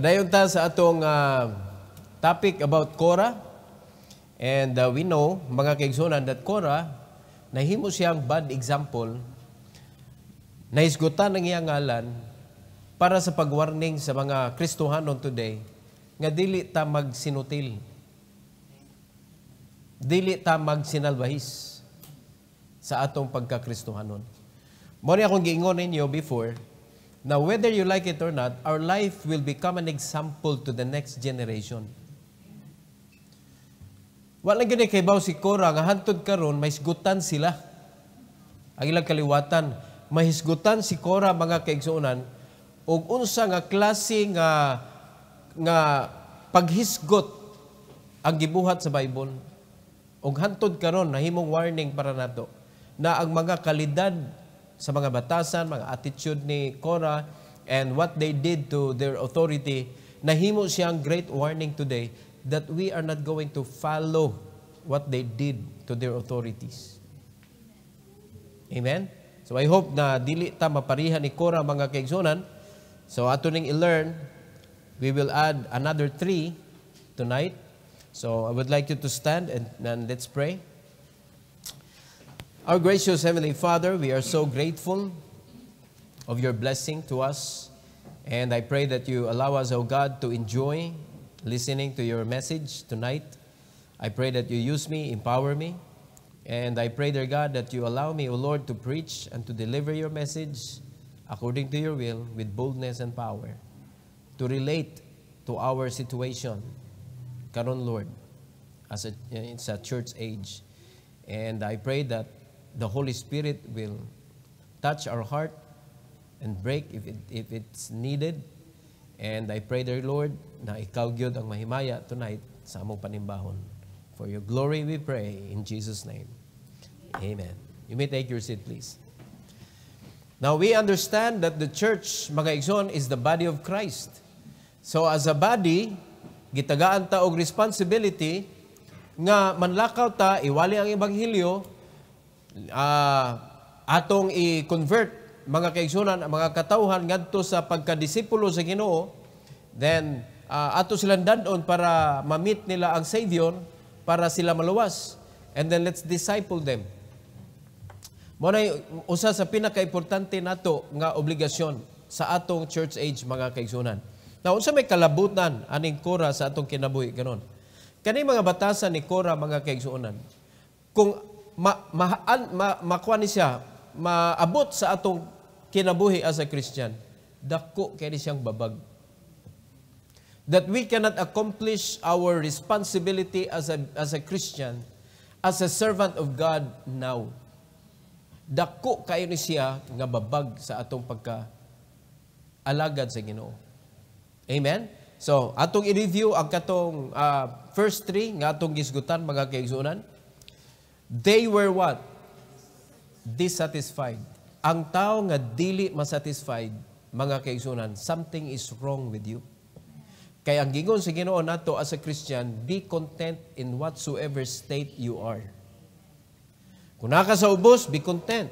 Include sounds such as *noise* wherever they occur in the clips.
Padayon ta sa atong uh, topic about Cora. And uh, we know, mga kaigsunan, that Korah, nahimo siyang bad example, nahisgutan ng iyang ngalan para sa pagwarning sa mga Kristohanon today nga dili ta magsinutil. Dili ta magsinalbahis sa atong pagkakristohanon. Mori akong giingon ninyo before, Now, whether you like it or not, our life will become an example to the next generation. Wala gani kay baw si Cora nga hantod karon mahisgutan sila. Ang ilang kaliwatan, mahisgutan si Cora mga kaigsuonan og unsa nga klase nga nga paghisgot ang gibuhat sa Bible. Og hantod karon nahimong warning para nato na ang mga kalidad sa mga batasan, mga attitude ni Cora and what they did to their authority, nahimo siyang great warning today that we are not going to follow what they did to their authorities. Amen? So I hope na dili ta maparihan ni Cora mga kaigsunan. So ato ning i-learn, we will add another three tonight. So I would like you to stand and, and let's pray. Our gracious Heavenly Father, we are so grateful of your blessing to us. And I pray that you allow us, O oh God, to enjoy listening to your message tonight. I pray that you use me, empower me. And I pray, dear God, that you allow me, O oh Lord, to preach and to deliver your message according to your will with boldness and power, to relate to our situation. Karon, Lord, as a, it's a church age. And I pray that the Holy Spirit will touch our heart and break if, it, if it's needed. And I pray, dear Lord, na ikaw gyud ang mahimaya tonight sa among panimbahon. For your glory we pray in Jesus' name. Amen. You may take your seat, please. Now, we understand that the church, mga igsoon, is the body of Christ. So, as a body, gitagaan ta og responsibility nga manlakaw ta, iwali ang Ebanghelyo, uh, atong i-convert mga kaigsunan, mga katauhan ngadto sa pagkadisipulo sa Ginoo, then uh, ato silang dadon para mamit nila ang Savior para sila maluwas. And then let's disciple them. Mo usa sa pinaka-importante nato nga obligasyon sa atong church age mga kaigsunan. Now, unsa may kalabutan aning Kora sa atong kinabuhi ganon. Kani mga batasan ni Kora mga kaigsunan. Kung ma, ma, an, ma, makuha ni siya, maabot sa atong kinabuhi as a Christian, dako kay siyang babag. That we cannot accomplish our responsibility as a, as a Christian, as a servant of God now. Dako kayo ni siya nga babag sa atong pagka alagad sa Ginoo. Amen? So, atong i-review ang katong uh, first three nga atong gisgutan mga kaigsunan. They were what? Dissatisfied. Ang tao nga dili masatisfied, mga kaigsunan, something is wrong with you. Kaya ang gingon sa Ginoo nato as a Christian, be content in whatsoever state you are. Kung naka sa ubos, be content.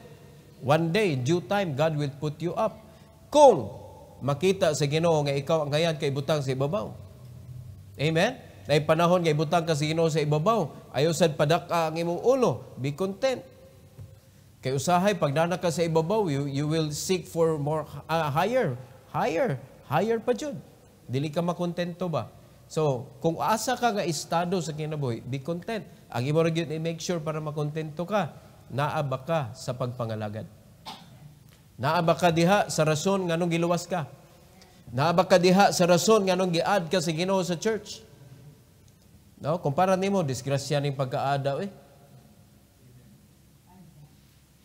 One day, due time, God will put you up. Kung makita sa Ginoo nga ikaw ang ngayon kay butang sa ibabaw. Amen? Na panahon kay butang ka sa Ginoo sa ibabaw. Ayaw sad padaka ang imong ulo. Be content. Kay usahay pagdana ka sa ibabaw, you, you will seek for more uh, higher, higher, higher pa jud. Dili ka makontento ba? So, kung asa ka nga estado sa kinabuhi, be content. Ang imo ra gyud make sure para makontento ka, naaba ka sa pagpangalagad. Naaba ka diha sa rason nganong giluwas ka. Naaba ka diha sa rason nganong giad ka sa Ginoo sa church. No, kumpara nimo disgrasya ning pagkaadaw eh.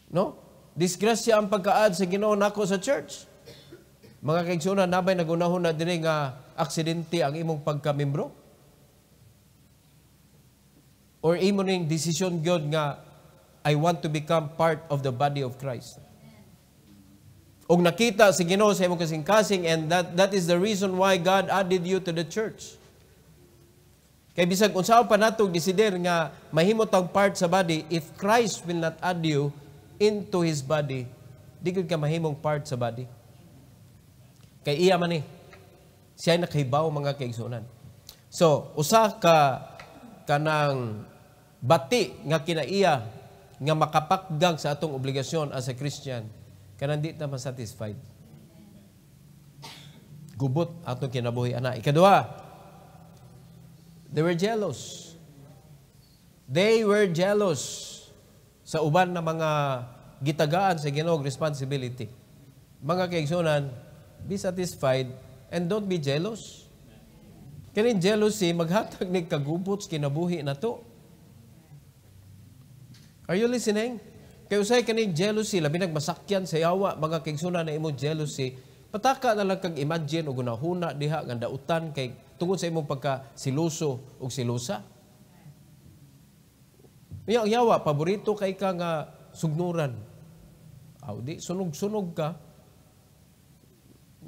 No? Disgrasya ang pagkaad sa Ginoo nako sa church. Mga kaigsoonan, nabay nagunahon na diri nga aksidente ang imong pagkamembro. Or imo ning desisyon gyud nga I want to become part of the body of Christ. Og nakita si Ginoo sa imong kasing-kasing and that that is the reason why God added you to the church. Kay bisag unsaon pa natong desider nga mahimot ang part sa body if Christ will not add you into his body, di gud ka mahimong part sa body. Kay iya man ni eh. siya nakahibaw mga kaigsunan. So, usa ka kanang bati nga kinaiya nga makapakdag sa atong obligasyon as a Christian kanang di ta satisfied. Gubot atong kinabuhi ana. Ikaduha, They were jealous. They were jealous sa uban na mga gitagaan sa Ginoong responsibility. Mga kaigsunan, be satisfied and don't be jealous. Kani jealousy maghatag ni kagubot kinabuhi na to. Are you listening? Kay usay kani jealousy labi nagmasakyan sa yawa mga kaigsunan na imo jealousy Pataka na lang kag imagine o gunahuna diha nga dautan kay tungod sa imong pagka siluso og silusa. Uya yawa paborito kay ka nga sugnuran. Audi, sunog-sunog ka.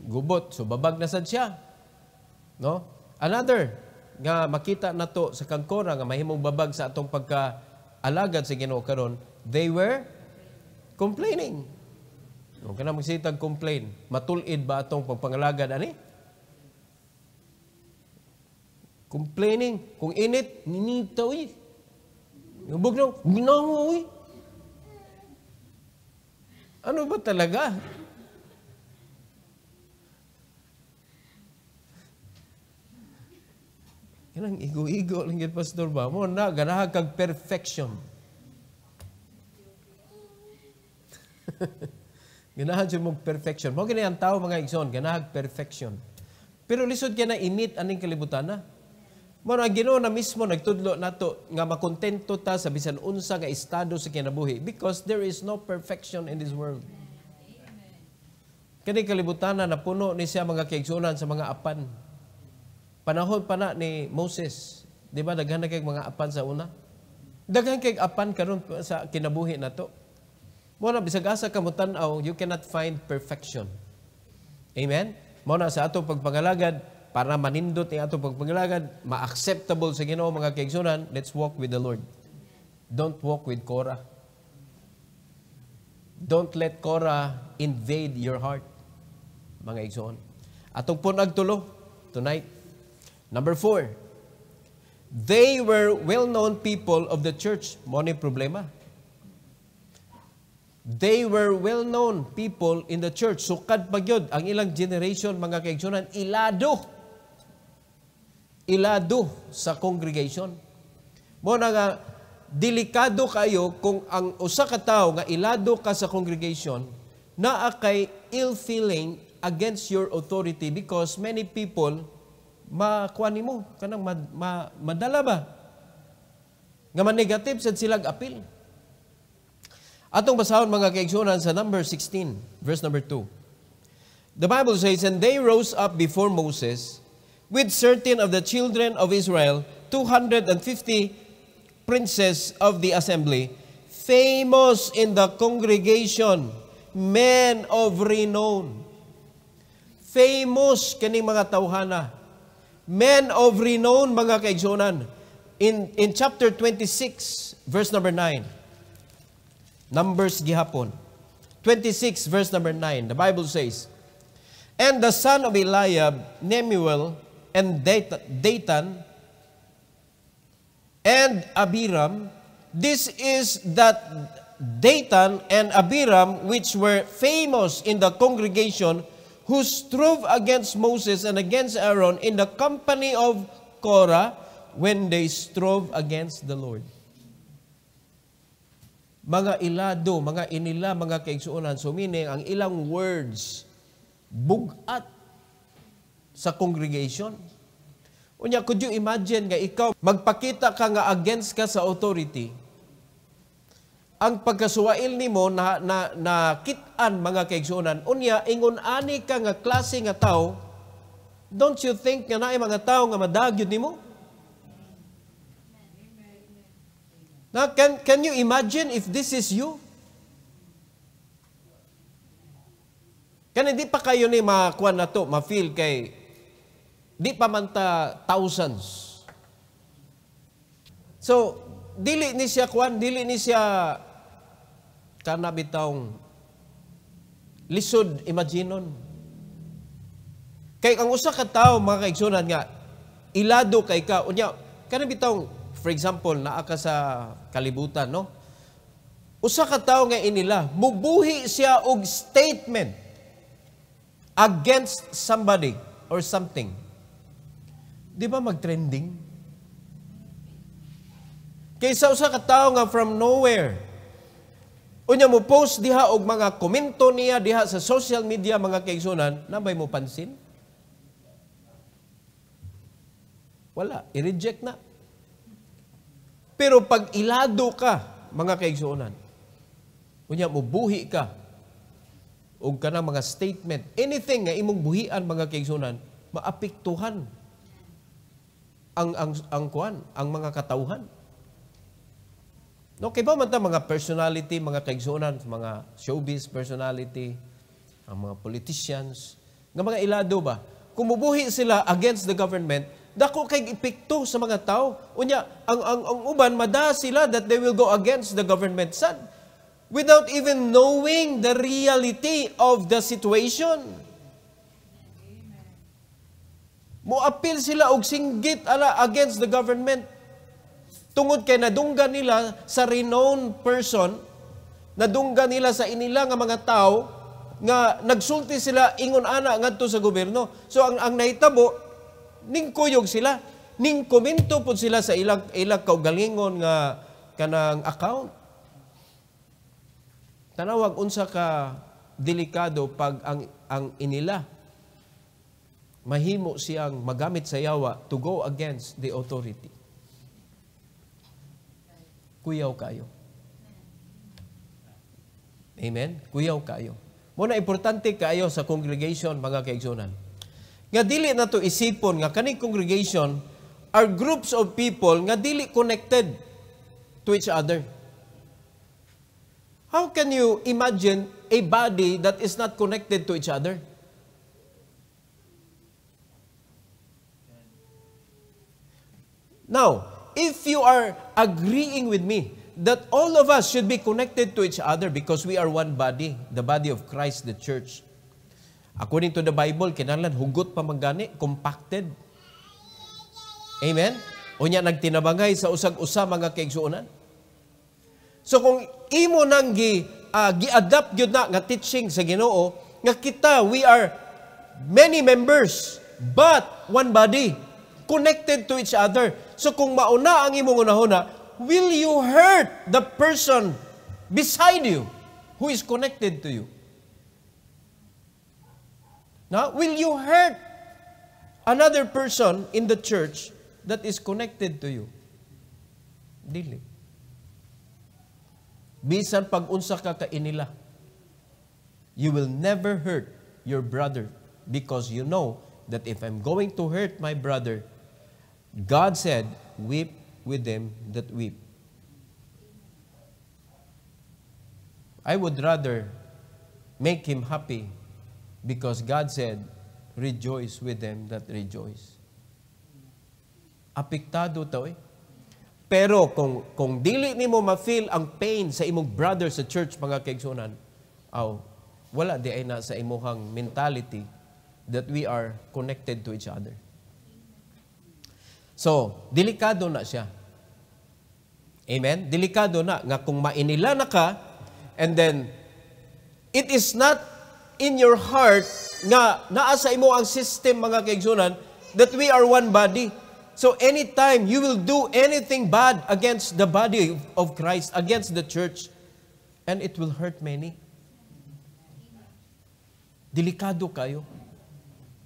Gubot so babag na sad siya. No? Another nga makita nato sa kangkora nga mahimong babag sa atong pagka alagad sa Ginoo karon, they were complaining. Huwag ka na magsitag complain. Matulid ba atong pagpangalagad? Ani? Complaining. Kung init, ninitaw eh. Hubog na, ginawa eh. Ano ba talaga? Yan ang ego igo lang yun, Pastor ba? Mo na, ganahan kag perfection. *laughs* Ganahan siya mong perfection. Mga ganyan tao, mga igsoon, ganahan perfection. Pero lisod kaya na init aning kalibutan na. Mano, ang ginoo na mismo nagtudlo nato nga makontento ta sa bisan unsa nga estado sa kinabuhi because there is no perfection in this world. Kani kalibutan na napuno ni siya mga kaigsunan sa mga apan. Panahon pa na ni Moses, di ba daghan na kay mga apan sa una? Daghan kay apan karon sa kinabuhi nato. Muna, bisag asa ka mo tanaw, you cannot find perfection. Amen? Muna, sa ato pagpangalagad, para manindot ni ato pagpangalagad, ma-acceptable sa ginoo mga kaigsunan, let's walk with the Lord. Don't walk with Korah. Don't let Korah invade your heart, mga igsoon. Atong po nagtulo tonight. Number four, they were well-known people of the church. Money problema. They were well-known people in the church. Sukad pa yun, ang ilang generation, mga kaigsunan, ilado. Ilado sa congregation. Mo na nga, delikado kayo kung ang usa ka tawo nga ilado ka sa congregation naa kay ill feeling against your authority because many people makuha nimo kanang mad, ma, madala ba nga man negative sad silag appeal Atong basahon mga kaigsunan sa number 16, verse number 2. The Bible says, And they rose up before Moses with certain of the children of Israel, 250 princes of the assembly, famous in the congregation, men of renown. Famous kaning mga tawhana. Men of renown, mga kaigsunan. In, in chapter 26, verse number 9. Numbers gihapon. 26 verse number 9, the Bible says, And the son of Eliab, Nemuel, and Datan, and Abiram, this is that Datan and Abiram, which were famous in the congregation, who strove against Moses and against Aaron in the company of Korah when they strove against the Lord mga ilado, mga inila, mga kaigsuunan. So meaning, ang ilang words, bugat sa congregation. Unya, could you imagine nga ikaw, magpakita ka nga against ka sa authority, ang pagkasuwail nimo na, na, na kitan mga kaigsuunan, unya, ingon ani ka nga klase nga tao, don't you think nga na mga tao nga madagyod nimo? Now, can, can you imagine if this is you? Kaya hindi pa kayo ni makakuha na to, ma-feel kay, di pa man ta thousands. So, dili ni siya kuan, dili ni siya kanabitawng lisod imaginon. Kay ang usa ka tawo mga kaigsunan nga ilado kay ka unya kanabitawng For example, naa ka sa kalibutan, no? Usa ka tawo nga inila, mubuhi siya og statement against somebody or something. Di ba mag-trending? Kaysa usa ka tawo nga from nowhere, Unya mo post diha og mga komento niya diha sa social media mga kaigsunan, nabay mo pansin? Wala, i-reject na. Pero pag ilado ka, mga kaigsuonan, kunya mo buhi ka, o ka ng mga statement, anything nga imong buhian, mga kaigsuonan, maapiktuhan ang ang ang kuan, ang mga katauhan. No, kay ba man ta mga personality, mga kaigsuonan, mga showbiz personality, ang mga politicians, nga mga ilado ba? Kumubuhi sila against the government, dako kay epekto sa mga tao. Unya, ang, ang, ang uban, mada sila that they will go against the government sad without even knowing the reality of the situation. Muapil sila og singgit ala against the government. Tungod kay nadunggan nila sa renowned person, nadunggan nila sa inila nga mga tao, nga nagsulti sila ingon ana ngadto sa gobyerno. So ang ang nahitabo ning kuyog sila, ning komento po sila sa ilang ilang kaugalingon nga kanang account. Tanawag unsa ka delikado pag ang ang inila mahimo siyang magamit sa yawa to go against the authority. Kuyaw kayo. Amen? Kuyaw kayo. na importante kayo sa congregation, mga kaigsunan nga dili na to isipon nga kani congregation are groups of people nga dili connected to each other. How can you imagine a body that is not connected to each other? Now, if you are agreeing with me that all of us should be connected to each other because we are one body, the body of Christ, the church, According to the Bible, kinalan hugot pa manggani, compacted. Amen? Unya nagtinabangay sa usag-usa mga kaigsuonan. So kung imo nang gi uh, gi-adapt gyud na nga teaching sa Ginoo, nga kita we are many members but one body connected to each other. So kung mauna ang imong unahona, will you hurt the person beside you who is connected to you? Now, will you hurt another person in the church that is connected to you? Dili. Bisan pag unsa ka kainila, you will never hurt your brother because you know that if I'm going to hurt my brother, God said, weep with them that weep. I would rather make him happy Because God said, rejoice with them that rejoice. Apektado to eh. Pero kung, kung dili ni mo ma-feel ang pain sa imong brother sa church, mga kaigsunan, aw, oh, wala di ay na sa imuhang mentality that we are connected to each other. So, delikado na siya. Amen? Delikado na. Nga kung mainila na ka, and then, it is not in your heart nga naa sa imo ang system mga kaigsunan that we are one body. So anytime you will do anything bad against the body of Christ, against the church, and it will hurt many. Delikado kayo.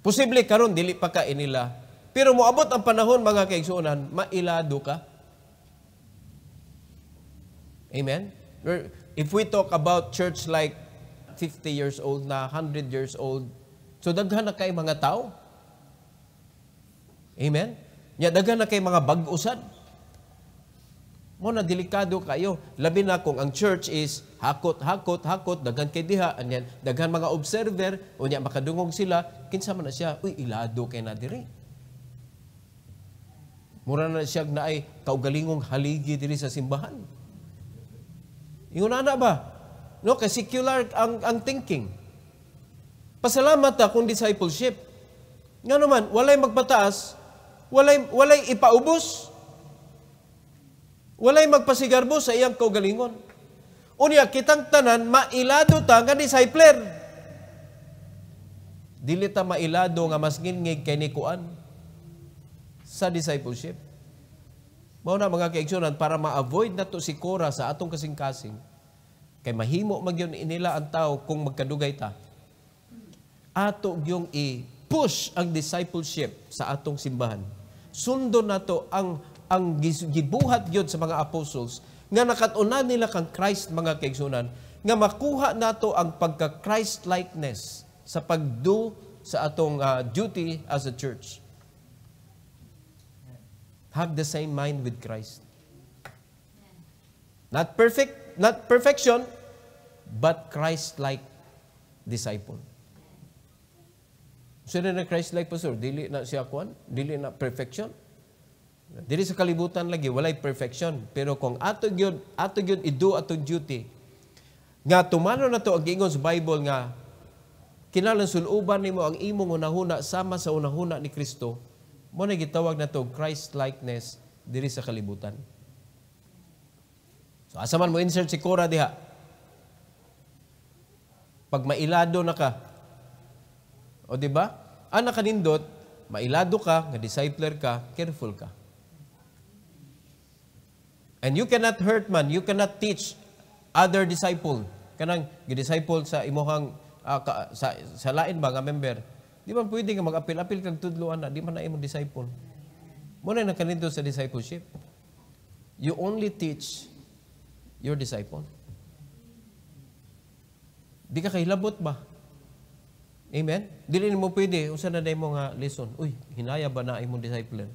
Posible karon dili pa ka inila. Pero moabot ang panahon mga kaigsunan, mailado ka. Amen. If we talk about church like 50 years old na, 100 years old. So daghan na kay mga tao. Amen? Nya daghan na kay mga bag-usan. Mo na delikado kayo. Labi na kung ang church is hakot, hakot, hakot, daghan kay diha, anyan, daghan mga observer, o niya makadungog sila, kinsa man na siya, uy, ilado kay na diri. Mura na siya na ay kaugalingong haligi diri sa simbahan. Ingon na ba? No, kasi secular ang, ang thinking. Pasalamat ta discipleship. Nga naman, walay magpataas, walay, walay ipaubos, walay magpasigarbo sa iyang kaugalingon. Unya, kitang tanan, mailado ta nga discipler. Dili ta mailado nga mas ngingig kay nikuan sa discipleship. Mao na mga kaigsyonan para ma-avoid nato si Cora sa atong kasing-kasing Kay mahimo magyon inila ang tao kung magkadugay ta. Ato gyung i-push ang discipleship sa atong simbahan. Sundo nato ang ang gibuhat gyud sa mga apostles nga nakatunan nila kang Christ mga kaigsunan nga makuha nato ang pagka Christ likeness sa pagdo sa atong uh, duty as a church. Have the same mind with Christ. Not perfect, not perfection, but Christ-like disciple. Sino na Christ-like pastor? Dili na siya kuan? Dili na perfection? Dili sa kalibutan lagi, walay perfection. Pero kung ato gyud, ato gyud ido ato duty, nga tumano na to ang giingon sa Bible nga kinalang suluban nimo ang imong unahuna sama sa unahuna ni Kristo, mo na gitawag na to Christ likeness diri sa kalibutan. So asa man mo insert si Cora diha. Pag mailado na ka. O di ba? Ana ah, kanindot, mailado ka, nga discipler ka, careful ka. And you cannot hurt man, you cannot teach other disciple. Kanang gi-disciple sa imuhang uh, ka, sa, sa lain ba nga member. Di ba pwede nga mag-apil-apil kang tudloan na, di man na imong disciple. Muna na kanindot sa discipleship. You only teach your disciple? Di ka kahilabot ba? Amen? Dili mo pwede, unsa na day mo nga lesson, uy, hinaya ba na imong disciple?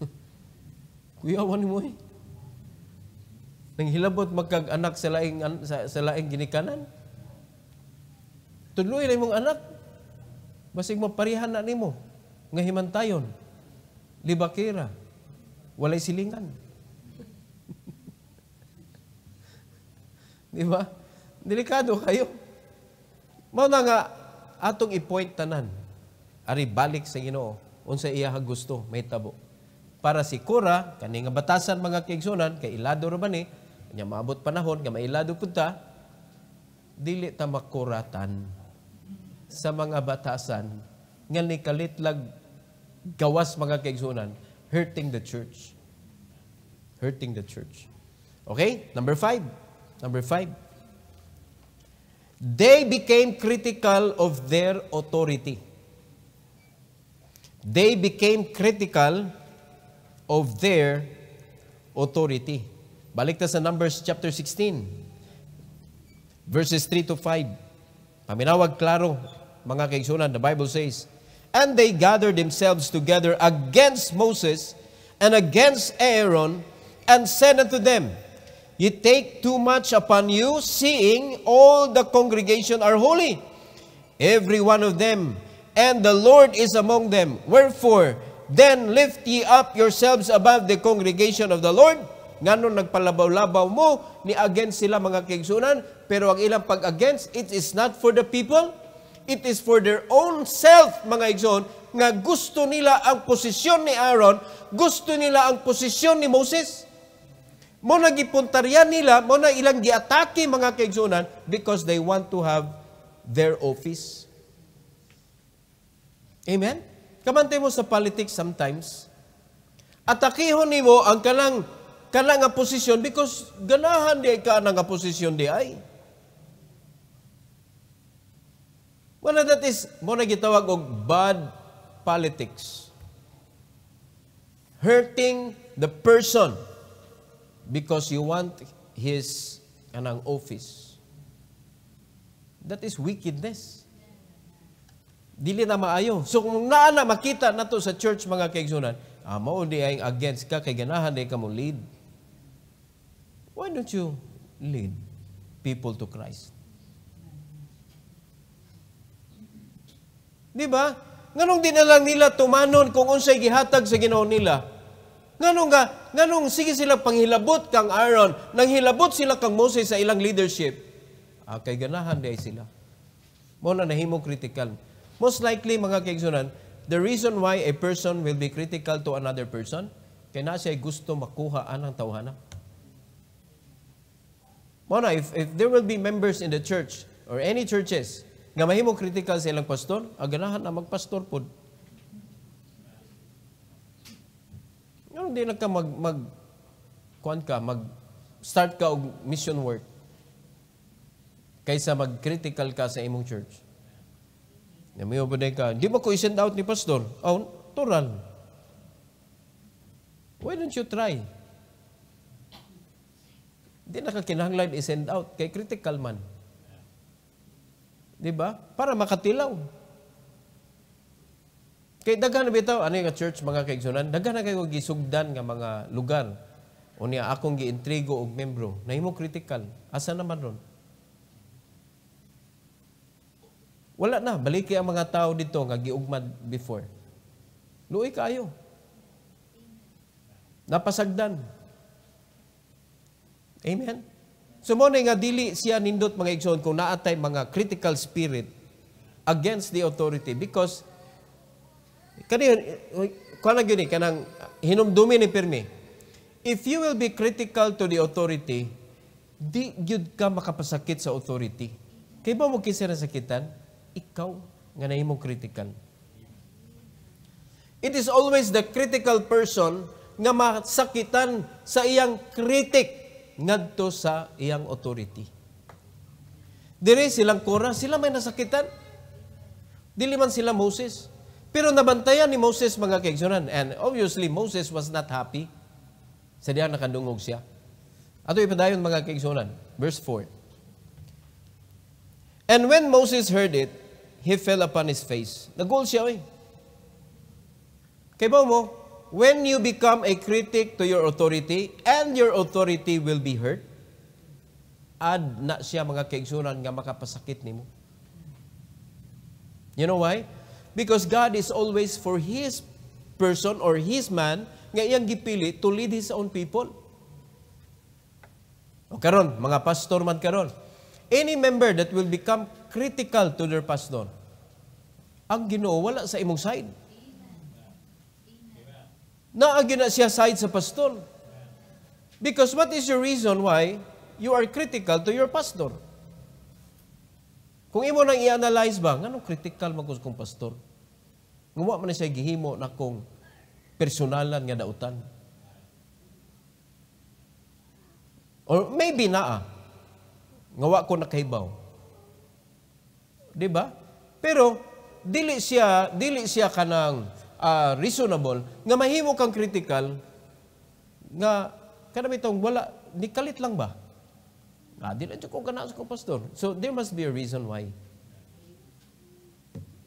*laughs* Kuya, wani mo eh. Nang hilabot magkag-anak sa laing, sa, sa laing ginikanan. Tuloy na imong anak. Basig maparihan na nimo nga himantayon. Libakira. Libakira walay silingan. Di ba? Delikado kayo. Mao na nga atong i-point tanan. Ari balik sa Ginoo unsa iya gusto may tabo. Para si Kura kani nga batasan mga kaigsunan kay ilado ra ni nya maabot panahon nga mailado pud ta dili ta makuratan sa mga batasan nga ni kalitlag gawas mga kaigsunan hurting the church. Hurting the church. Okay? Number five. Number five. They became critical of their authority. They became critical of their authority. Balik na sa Numbers chapter 16, verses 3 to 5. Paminawag klaro, mga kaigsunan, the Bible says, And they gathered themselves together against Moses and against Aaron, and said unto them, Ye take too much upon you, seeing all the congregation are holy, every one of them, and the Lord is among them. Wherefore, then lift ye up yourselves above the congregation of the Lord. Nganon nagpalabaw-labaw mo, ni against sila mga kingsunan, pero ang ilang pag-against, it is not for the people, It is for their own self, mga igsoon, nga gusto nila ang posisyon ni Aaron, gusto nila ang posisyon ni Moses. Mo na gipuntarya nila, mo na ilang giatake mga kaigsunan because they want to have their office. Amen? Kamante mo sa politics sometimes, atakihon nimo ang kanang kanang posisyon because ganahan di ka nga posisyon di ay. Wala well, that is, mo na gitawag og bad politics. Hurting the person because you want his anang office. That is wickedness. Dili na maayo. So kung naa na makita nato sa church mga kaigsunan, amo ah, di ay against ka kay ganahan di ka mo lead. Why don't you lead people to Christ? Di ba? Nganong dinalang nila tumanon kung unsay gihatag sa Ginoo nila? Nganong nga, nganong sige sila panghilabot kang Aaron, nang hilabot sila kang Moses sa ilang leadership. Ah, kay ganahan di sila. Mo na nahimo critical. Most likely mga kaigsunan, the reason why a person will be critical to another person kay na siya gusto makuha anang tawhana. Mona, if, if there will be members in the church or any churches nga mahimo critical sa ilang pastor, aganahan na magpastor po. Ngayon di na ka mag, mag kuan ka, mag start ka og mission work kaysa mag-critical ka sa imong church. Namiyo po ka, di ba ko i-send out ni pastor? Oh, tural. Why don't you try? Di na ka kinahanglan i-send out kay critical man. Di ba? Para makatilaw. Kay daghan na bitaw, ano yung church mga kaigsunan, daghan na kayo gisugdan nga mga lugar. O niya akong giintrigo og membro, na mo critical. Asa naman ron? Wala na, baliki ang mga tao dito nga giugmad before. Luoy kayo. Napasagdan. Amen? Sumunay so, nga dili siya nindot mga igsoon kung naatay mga critical spirit against the authority because kani kana gyud kanang hinumdumi ni pirmi. If you will be critical to the authority, di gyud ka makapasakit sa authority. Kay ba mo kinsa sakitan? Ikaw nga nahimo critical. It is always the critical person nga masakitan sa iyang critic ngadto sa iyang authority. Dire silang Korah, sila may nasakitan. Dili man sila Moses. Pero nabantayan ni Moses mga kaigsunan. And obviously, Moses was not happy. Sa diyan nakandungog siya. Ato ipadayon mga kaigsunan. Verse 4. And when Moses heard it, he fell upon his face. Nagul siya, oy. Kay mo, when you become a critic to your authority and your authority will be hurt, ad na siya mga kaigsunan nga makapasakit nimo. You know why? Because God is always for His person or His man nga iyang gipili to lead His own people. O karon, mga pastor man karon, any member that will become critical to their pastor, ang ginoo wala sa imong side naagi na siya side sa pastor. Because what is your reason why you are critical to your pastor? Kung imo nang i-analyze ba, nganong critical man kung pastor? Nguwa man na siya gihimo na kong personalan nga dautan. Or maybe naa. Ah. Ngawa ko nakahibaw. Di ba? Pero dili siya dili siya kanang uh, reasonable nga mahimo kang critical nga kada bitong wala ni kalit lang ba? Ah, di lang ko ganaos ko pastor. So there must be a reason why.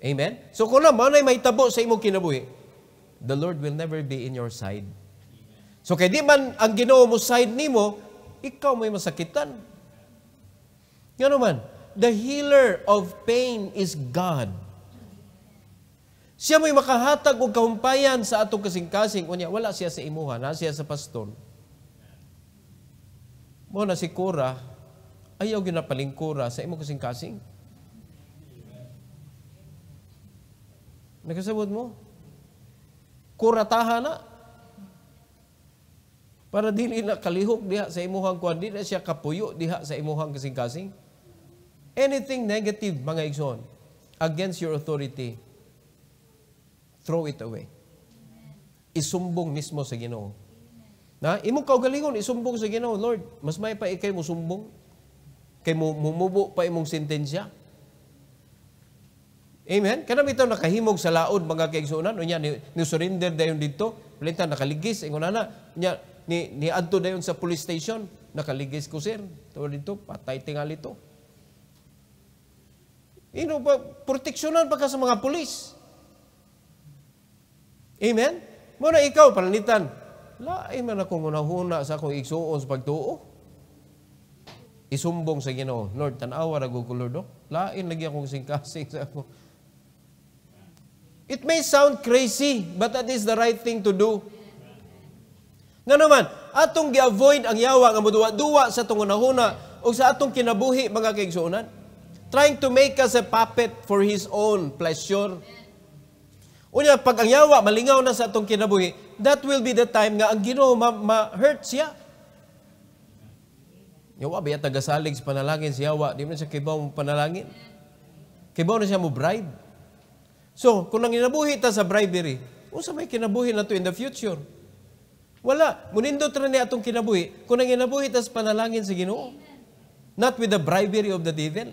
Amen. So kung na manay may tabo sa imong kinabuhi, the Lord will never be in your side. So kay di man ang Ginoo mo side nimo, ikaw may masakitan. Ngano man, the healer of pain is God. Siya may makahatag og kahumpayan sa atong kasing-kasing. Unya, wala siya sa imuha, na siya sa pastor. Mo si Cora, ayaw ginapaling Cora sa imong kasing-kasing. Nakasabot mo? Kurataha na. Para dili na kalihok diha sa imuhang kuan, dili na siya kapuyo diha sa imuhang kasing-kasing. Anything negative, mga igsoon, against your authority, throw it away. Isumbong mismo sa Ginoo. Na imong kaugalingon isumbong sa Ginoo, Lord, mas may pa ikay eh, mo sumbong. Kay mo mumubo pa imong sentensya. Amen. Kana bitaw nakahimog sa laod mga kaigsoonan unya ni, ni surrender dayon didto, palitan nakaligis ingon ana nya ni ni adto dayon sa police station, nakaligis ko sir. Tuwa didto patay tingali to. Ino you know, ba proteksyonan pa ka sa mga pulis. Amen? Muna ikaw, pananitan. Lain man akong unahuna sa akong igsuon sa pagtuo. Isumbong sa Ginoo. Lord, tanawa na ko, Lord. Oh. Lain lagi akong singkasing sa ako. It may sound crazy, but that is the right thing to do. Nga naman, atong gi-avoid ang yawa nga muduwa-duwa sa atong unahuna o sa atong kinabuhi mga kaigsuonan. Trying to make us a puppet for His own pleasure. Amen Unya, pag ang yawa, malingaw na sa atong kinabuhi, that will be the time nga ang ginoo ma-hurt ma siya. Yawa, ba tagasalig sa panalangin si yawa, di man siya kibaw mong panalangin. Kibaw na siya mo bribe. So, kung nang inabuhi ta sa bribery, unsa may kinabuhi na to in the future? Wala. Munindot na niya atong kinabuhi. Kung nang inabuhi ta sa panalangin sa ginoo. Not with the bribery of the devil.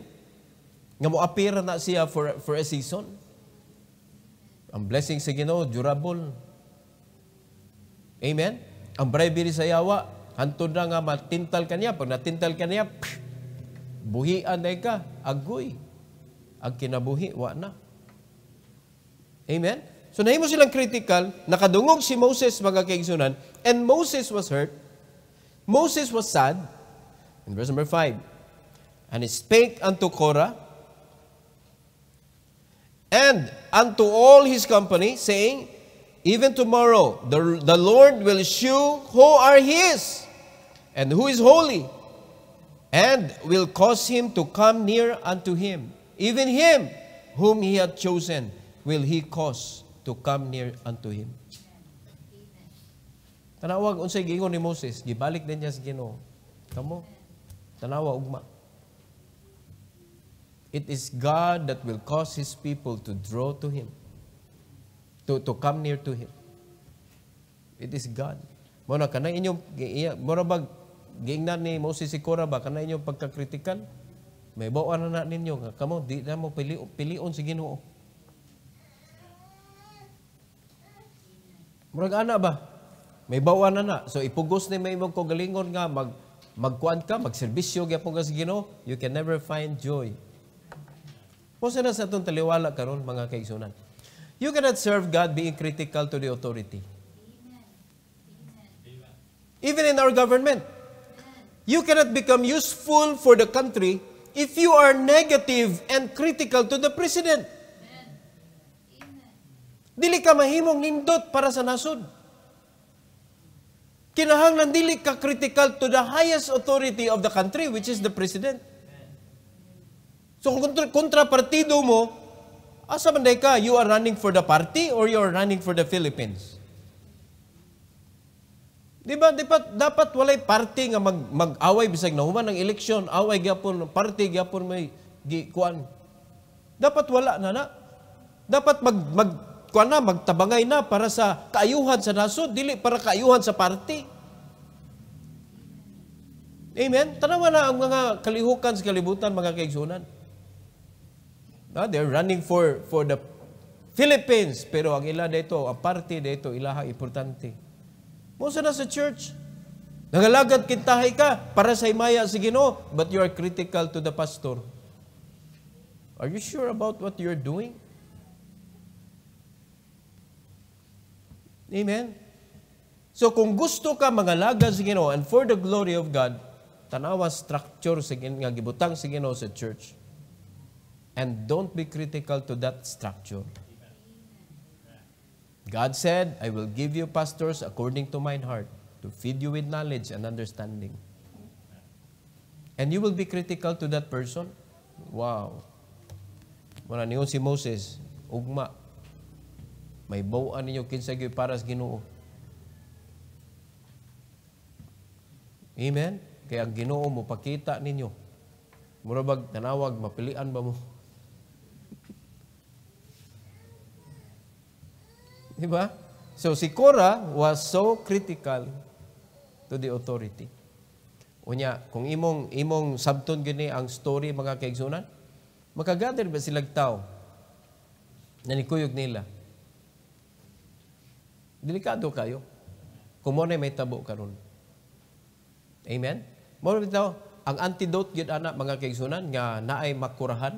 Nga mo appear na siya for, for a season. Ang blessing sa Ginoo durable. Amen. Ang bribery sa yawa hantod na nga matintal kaniya pag natintal kaniya psh, buhian na ka agoy. Ang kinabuhi wa na. Amen. So mo silang critical, nakadungog si Moses mga kaigsunan, and Moses was hurt. Moses was sad. In verse number 5, And he spake unto Korah, and unto all his company, saying, Even tomorrow the, the Lord will shew who are his and who is holy, and will cause him to come near unto him. Even him whom he hath chosen will he cause to come near unto him. Tanawag unsay giingon ni Moses, gibalik din niya si Ginoo. Kamo, tanawa ugma. It is God that will cause His people to draw to Him, to, to come near to Him. It is God. Muna, kanang inyong, mura ba, giingnan ni Moses si Cora ba, kanang inyong pagkakritikan, may bawa na na ninyo, nga kamo, di na mo pili, pilion si Ginoo. Murag ana ba? May bawa na na. So ipugos ni may imong kogalingon nga, mag, magkuan ka, magserbisyo, gyapon ka si Ginoo, you can never find joy Musa na sa itong taliwala karon mga kaigsunan. You cannot serve God being critical to the authority. Amen. Even in our government. You cannot become useful for the country if you are negative and critical to the president. Amen. Amen. Dili ka mahimong nindot para sa nasod. Kinahanglan dili ka critical to the highest authority of the country, which is the president. So kung kontrapartido mo, asa man ka, you are running for the party or you are running for the Philippines? Di ba, di dapat walay party nga mag, mag-away bisag na human ang eleksyon, away gyapon, party gyapon may gi, kuan. Dapat wala na na. Dapat mag, mag kuan na, magtabangay na para sa kaayuhan sa nasod, dili para kaayuhan sa party. Amen? Tanawa na ang mga kalihukan sa kalibutan, mga kaigsunan. Uh, ah, they're running for for the Philippines. Pero ang ila dito, ang party dito, ilaha importante. Musa na sa church. Nagalagad kintahay ka para sa himaya si Gino, but you are critical to the pastor. Are you sure about what you're doing? Amen? So kung gusto ka mangalagad sa Ginoo and for the glory of God, tanawa structure sa nga gibutang sa Ginoo sa church and don't be critical to that structure. God said, I will give you pastors according to mine heart to feed you with knowledge and understanding. And you will be critical to that person? Wow. Muna niyo si Moses, ugma. May bawaan ninyo kinsa gyud para sa Ginoo. Amen. Kaya ang Ginoo mo pakita ninyo. bag tanawag mapilian ba mo? Di ba? So si Cora was so critical to the authority. Unya, kung imong imong sabton gini ang story mga kaigsunan, makagather ba silang tao na nikuyog nila? Delikado kayo. Kumone may tabo karon. Amen? Mo bitaw, ang antidote gid ana mga kaigsoonan nga naay makurahan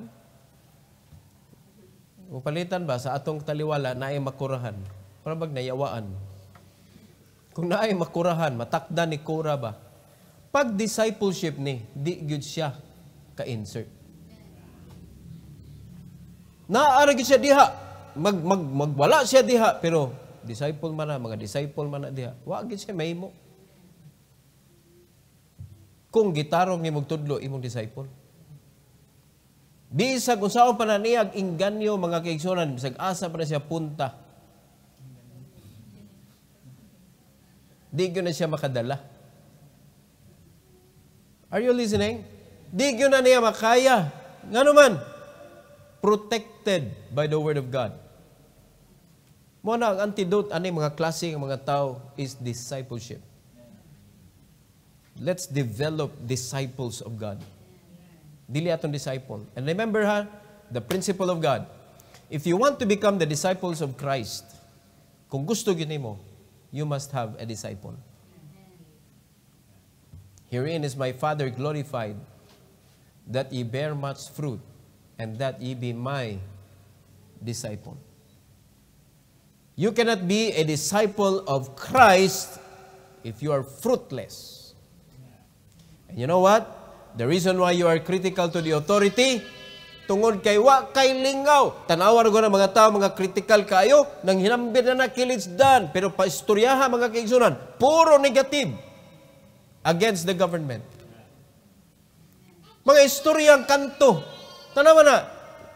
Mupalitan ba sa atong taliwala na ay makurahan? Parabag nayawaan. Kung na ay makurahan, matakda ni Kura ba? Pag discipleship ni, di good siya ka-insert. Naaarag siya diha. Mag, mag, magwala siya diha. Pero disciple man na, mga disciple man na diha. Wag siya may mo. Kung gitarong ni Mugtudlo, imong disciple. Bisag usaw pa na niyag inganyo mga kaigsunan, bisag asa pa na siya punta. Di na siya makadala. Are you listening? Di na niya makaya. Nga naman, protected by the Word of God. Mo na ang antidote ani mga klase ng mga tao is discipleship. Let's develop disciples of God. Dili atong disciple. And remember ha, the principle of God. If you want to become the disciples of Christ, kung gusto gini mo, you must have a disciple. Herein is my Father glorified, that ye bear much fruit, and that ye be my disciple. You cannot be a disciple of Christ if you are fruitless. And you know what? The reason why you are critical to the authority, tungod kay wa kay lingaw. Tanawar ko na mga tao, mga critical kayo, nang hinambit na nakilitsdan. Pero paistoryaha mga kaigsunan, puro negative against the government. Mga istoryang kanto, tanawa na,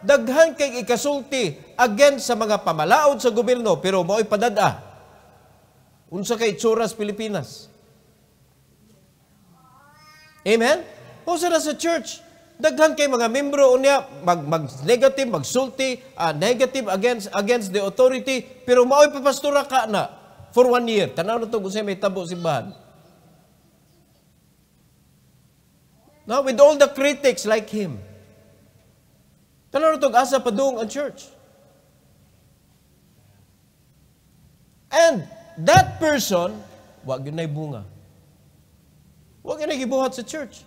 daghan kay ikasulti against sa mga pamalaod sa gobyerno, pero mo'y padada. Unsa kay itsuras Pilipinas. Amen? O sila sa church, daghan kay mga membro unya mag, mag negative magsulti uh, negative against against the authority pero maoy papastora ka na for one year tanaw na to kung may tabo si simbahan now with all the critics like him tanaw na to asa padung ang church and that person wag yun na bunga wag yun na gibuhat sa church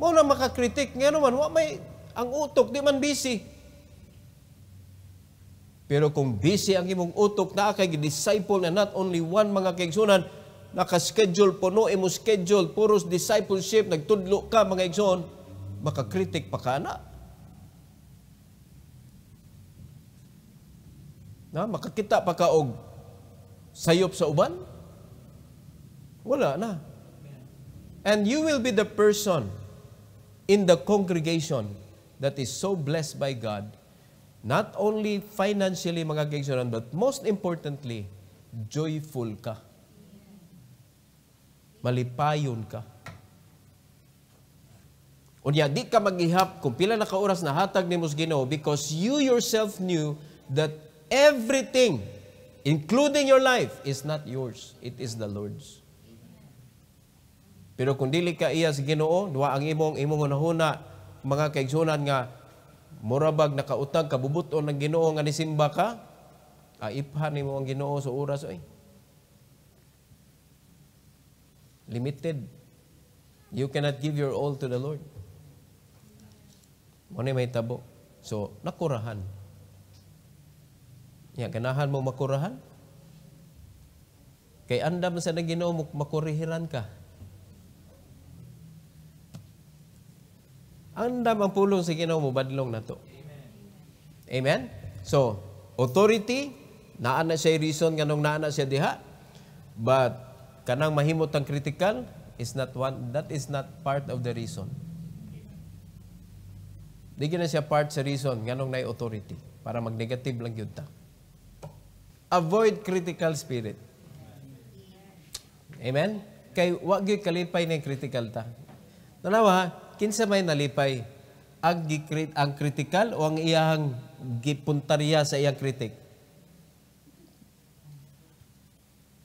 mo na makakritik nga naman, wa may ang utok di man busy. Pero kung busy ang imong utok na kay disciple na not only one mga kaigsunan, naka-schedule puno imo schedule puros discipleship nagtudlo ka mga igsoon, makakritik pa ka na. Na makakita pa ka og sayop sa uban? Wala na. And you will be the person in the congregation that is so blessed by God, not only financially mga kaigsyonan, but most importantly, joyful ka. Malipayon ka. Unya, di ka magihap kung pila na kaoras na hatag ni Ginoo because you yourself knew that everything, including your life, is not yours. It is the Lord's. Pero kung dili ka iya sa Ginoo, duha ang imong imong unahuna mga kaigsunan nga murabag nakautang kabubuton ng Ginoo nga nisimba ka, aipha nimo ang Ginoo sa oras oi. Limited. You cannot give your all to the Lord. Mo may tabo. So, nakurahan. Ya, ganahan mo makurahan. Kay andam sa Ginoo makurihiran ka. Andam ang pulong sa Ginoo na to. Amen. So, authority naa na siya reason nganong naa na siya diha. But kanang mahimot ang critical is not one that is not part of the reason. Di na siya part sa reason nganong nay authority para magnegative lang gyud ta. Avoid critical spirit. Amen. Kay wa gyud kalipay ni critical ta. Tanawa, kinsa may nalipay? Ang, gikrit, ang critical o ang iyang gipuntarya sa iyang kritik?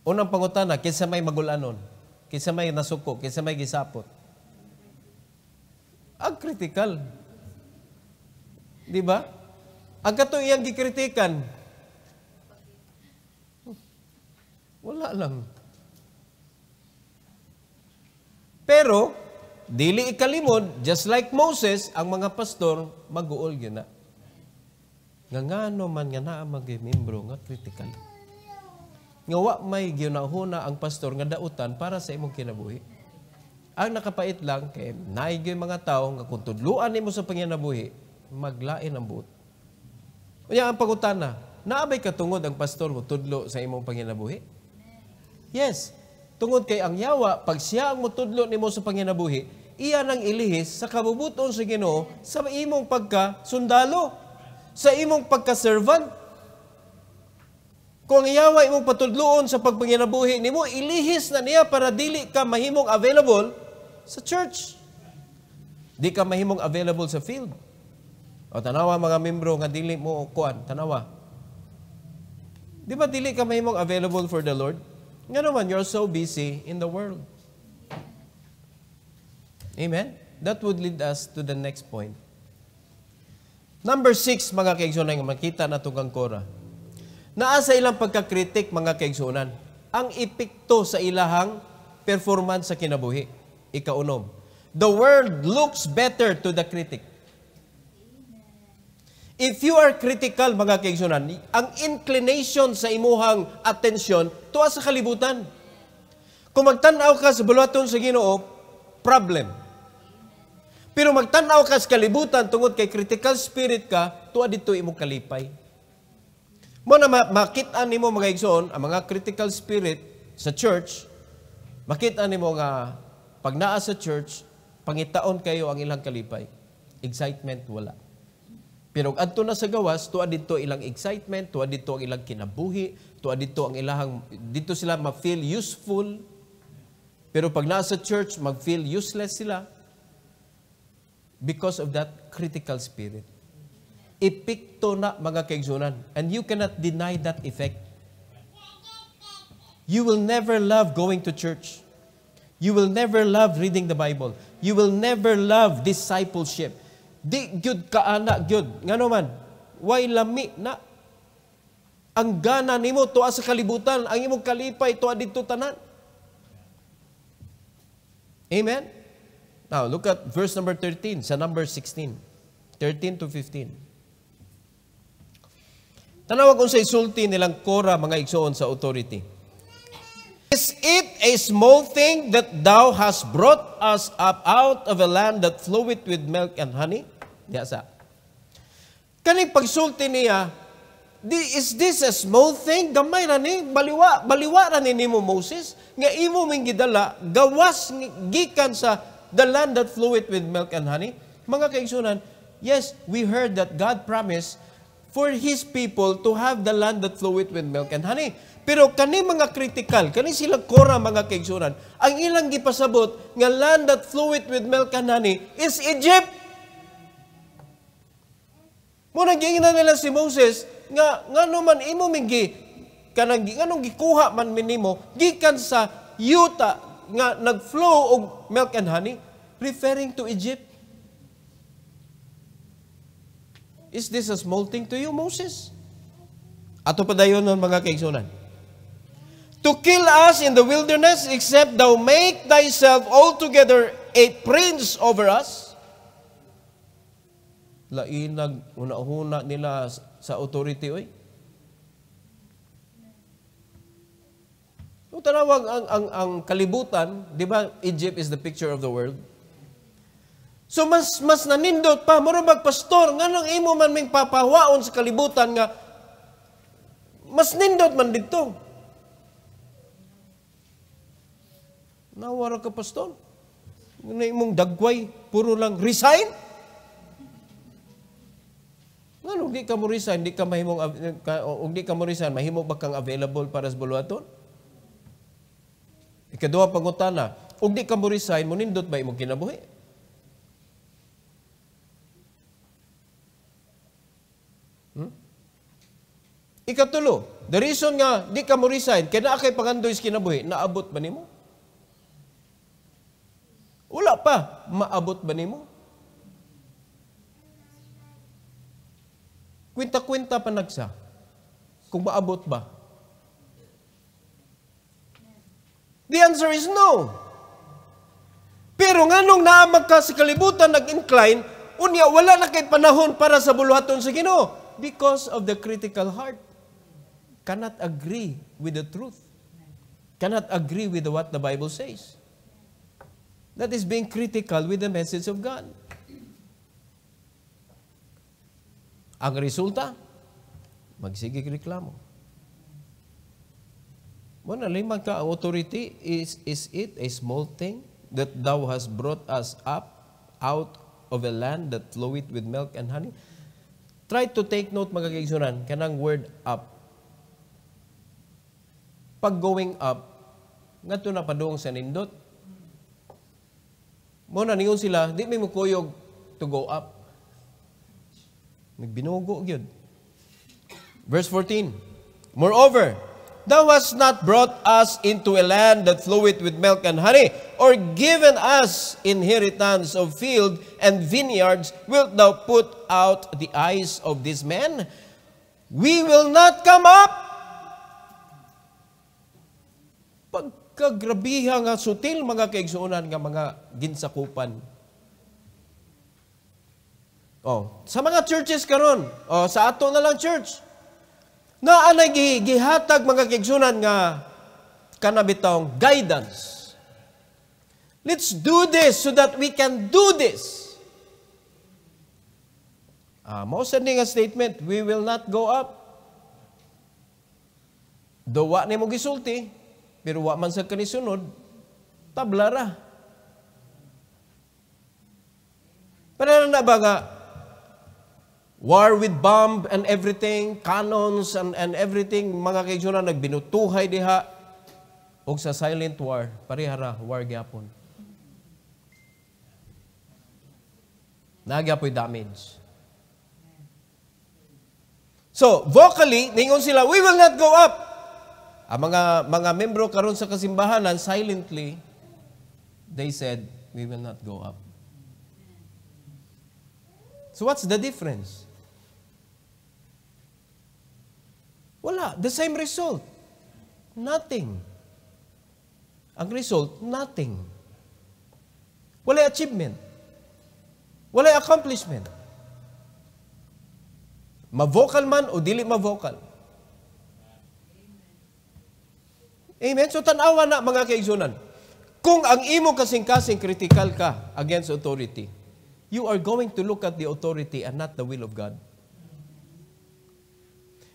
Unang pangutana, kinsa may magulanon? Kinsa may nasuko? Kinsa may gisapot? Ang critical. Di ba? Ang kato iyang gikritikan, wala lang. Pero, Dili ikalimod, just like Moses, ang mga pastor, maguol yun na. Nga nga man nga naa magimembro nga critical. Nga wa may ginahuna ang pastor nga dautan para sa imong kinabuhi. Ang nakapait lang kay naig mga tao nga kung tudluan nimo sa panginabuhi, maglain ang buot. Unya ang pagutana, naabay katungod ang pastor mo tudlo sa imong panginabuhi? Yes. Tungod kay ang yawa, pag siya ang mutudlo nimo sa panginabuhi, iya nang ilihis sa kabubuton sa Ginoo sa imong pagka sundalo, sa imong pagka servant. Kung ang yawa imong patudloon sa pagpanginabuhi nimo, ilihis na niya para dili ka mahimong available sa church. Di ka mahimong available sa field. O tanawa mga membro nga dili mo kuan, tanawa. Di ba dili ka mahimong available for the Lord? Nga naman, you're so busy in the world. Amen? That would lead us to the next point. Number six, mga kaigsunan, makita na tugang kora. Naa sa ilang pagkakritik, mga kaigsunan, ang epekto sa ilahang performance sa kinabuhi. Ikaunom, the world looks better to the critic If you are critical, mga kaigsunan, ang inclination sa imuhang atensyon, tuwa sa kalibutan. Kung magtanaw ka sa bulwaton sa ginoo, problem. Pero magtanaw ka sa kalibutan tungod kay critical spirit ka, tuwa dito imo kalipay. Mo na makita nimo mga igsoon ang mga critical spirit sa church, makita nimo nga pag naa sa church, pangitaon kayo ang ilang kalipay. Excitement wala. Pero adto na sa gawas, tuwa dito ilang excitement, tuwa dito ang ilang kinabuhi, tuwa dito ang ilang, dito sila ma-feel useful. Pero pag nasa church, mag-feel useless sila because of that critical spirit. Epekto na mga kaigsunan. And you cannot deny that effect. You will never love going to church. You will never love reading the Bible. You will never love discipleship. Di gyud kaana gyud. Ngano man, way lami na. Ang gana nimo tuwa sa kalibutan, ang imong kalipay tuwa didto tanan. Amen. Now look at verse number 13 sa number 16. 13 to 15. Tanawa kung sa isulti nilang Kora mga igsoon sa authority. Is it a small thing that thou hast brought us up out of a land that floweth with milk and honey? Diya sa. Kaning pagsulti niya, is this a small thing? Gamay ra ni, baliwa, baliwa ra ni nimo Moses, nga imo ming gidala, gawas gikan sa the land that floweth with milk and honey. Mga kaigsunan, yes, we heard that God promised for His people to have the land that floweth with milk and honey. Pero kani mga critical, kani sila kora mga kaigsunan, ang ilang gipasabot nga land that floweth with milk and honey is Egypt. Muna giingnan nila si Moses nga ngano man imo migi kanang nganong gikuha man minimo gikan sa yuta nga nagflow og milk and honey referring to Egypt. Is this a small thing to you, Moses? Ato pa dayon ng mga kaigsunan. To kill us in the wilderness except thou make thyself altogether a prince over us? lainag hunahuna nila sa authority oy. Kung tanawag ang, ang, ang kalibutan, di ba Egypt is the picture of the world? So mas mas nanindot pa, mo bag pastor, nga nang imo man ming papawaon sa kalibutan nga, mas nindot man dito. Nawara ka pastor. Nga imong dagway, puro lang resign. Ngano di ka mo resign, di ka mahimong og di ka mo resign, mahimo ba kang available para sa buluaton? Ikaduha pangutana, og di ka mo resign, munindot ba imong kinabuhi? Hmm? Ikatulo, the reason nga di ka mo resign, kaya na kay pangandoy sa kinabuhi, naabot ba nimo? Wala pa, maabot ba nimo? Kwinta-kwinta pa nagsa. Kung maabot ba? The answer is no. Pero nga nung naamag ka sa kalibutan, nag-incline, unya, wala na kay panahon para sa buluhaton sa Ginoo because of the critical heart. Cannot agree with the truth. Cannot agree with what the Bible says. That is being critical with the message of God. Ang resulta, magsigig reklamo. Muna, limang ka, authority, is, is it a small thing that thou has brought us up out of a land that floweth with milk and honey? Try to take note, mga kaigsunan, kanang word up. Pag going up, nga na napadong sa nindot. Muna, niyon sila, di may mukuyog to go up. Nagbinugo gyud. Verse 14. Moreover, thou hast not brought us into a land that floweth with milk and honey, or given us inheritance of field and vineyards, wilt thou put out the eyes of these men? We will not come up! Pagkagrabiha nga sutil mga kaigsuunan nga mga ginsakupan Oh, sa mga churches karon, oh, sa ato na lang church, na anay gihatag mga kigsunan nga kanabitong guidance. Let's do this so that we can do this. Uh, mao sad nga statement, we will not go up. Dowa ni mo gisulti, pero wa man sa kanisunod, tablara. Pero na ba nga, War with bomb and everything, cannons and, and everything, mga kaigsunan, nagbinutuhay diha. O sa silent war, parihara, war gyapon. Nagyapoy damage. So, vocally, ningon sila, we will not go up. Ang mga, mga membro karon sa kasimbahanan, silently, they said, we will not go up. So what's the difference? Wala. The same result. Nothing. Ang result, nothing. Wala achievement. Wala accomplishment. Ma-vocal man o dili ma-vocal. Amen? So tanawa na mga kaigsunan. Kung ang imo kasing-kasing critical ka against authority, you are going to look at the authority and not the will of God.